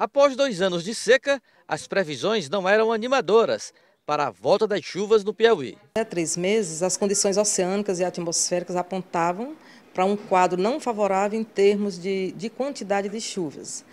Após dois anos de seca, as previsões não eram animadoras para a volta das chuvas no Piauí. Há três meses, as condições oceânicas e atmosféricas apontavam para um quadro não favorável em termos de, de quantidade de chuvas.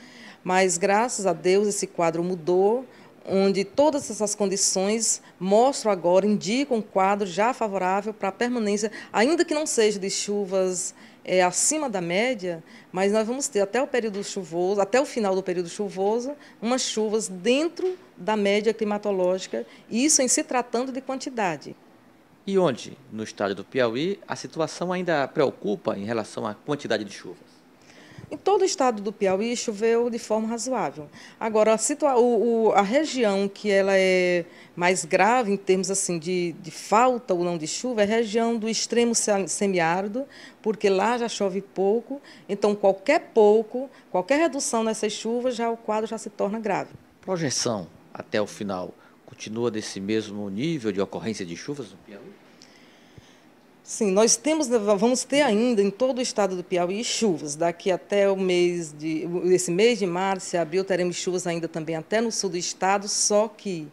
Mas, graças a Deus, esse quadro mudou onde todas essas condições mostram agora, indicam um quadro já favorável para a permanência, ainda que não seja de chuvas é, acima da média, mas nós vamos ter até o período chuvoso, até o final do período chuvoso, umas chuvas dentro da média climatológica, e isso em se tratando de quantidade. E onde, no estado do Piauí, a situação ainda preocupa em relação à quantidade de chuvas? Em todo o estado do Piauí choveu de forma razoável. Agora, a, situa o, o, a região que ela é mais grave em termos assim de, de falta ou não de chuva é a região do extremo semiárido, porque lá já chove pouco, então qualquer pouco, qualquer redução nessas chuvas, já o quadro já se torna grave. Projeção até o final continua desse mesmo nível de ocorrência de chuvas no Piauí? Sim, nós temos, vamos ter ainda em todo o estado do Piauí chuvas. Daqui até o mês de, esse mês de março, abril, teremos chuvas ainda também até no sul do estado, só que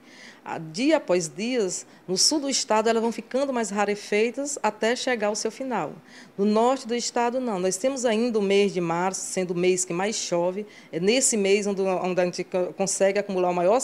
dia após dias, no sul do estado elas vão ficando mais rarefeitas até chegar ao seu final. No norte do estado, não. Nós temos ainda o mês de março, sendo o mês que mais chove. É nesse mês onde, onde a gente consegue acumular o maior,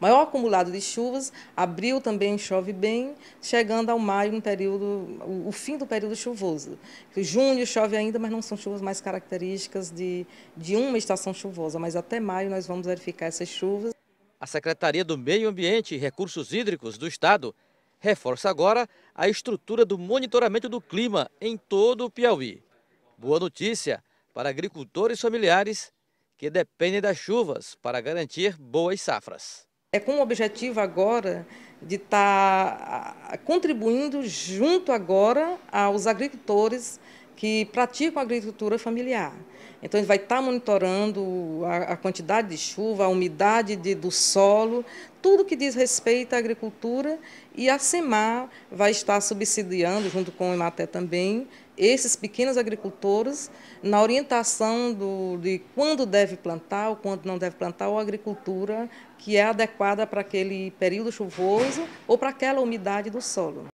maior acumulado de chuvas. Abril também chove bem, chegando ao maio, um período, o, o fim do período chuvoso. Junho chove ainda, mas não são chuvas mais características de, de uma estação chuvosa. Mas até maio nós vamos verificar essas chuvas. A Secretaria do Meio Ambiente e Recursos Hídricos do Estado reforça agora a estrutura do monitoramento do clima em todo o Piauí. Boa notícia para agricultores familiares que dependem das chuvas para garantir boas safras. É com o objetivo agora de estar tá, contribuindo junto agora aos agricultores que praticam agricultura familiar. Então, ele vai estar tá monitorando a, a quantidade de chuva, a umidade de, do solo, tudo que diz respeito à agricultura, e a SEMAR vai estar subsidiando, junto com o IMATE também, esses pequenos agricultores na orientação do, de quando deve plantar ou quando não deve plantar, ou agricultura que é adequada para aquele período chuvoso ou para aquela umidade do solo.